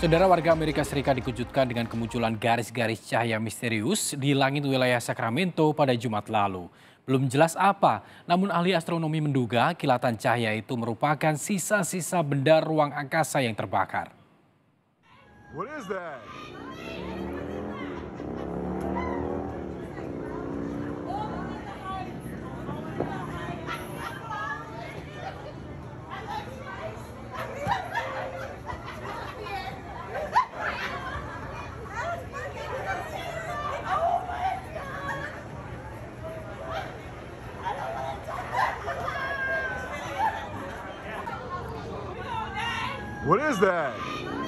Saudara warga Amerika Serikat dikejutkan dengan kemunculan garis-garis cahaya misterius di langit wilayah Sacramento pada Jumat lalu. Belum jelas apa, namun ahli astronomi menduga kilatan cahaya itu merupakan sisa-sisa benda ruang angkasa yang terbakar. What is that? What is that?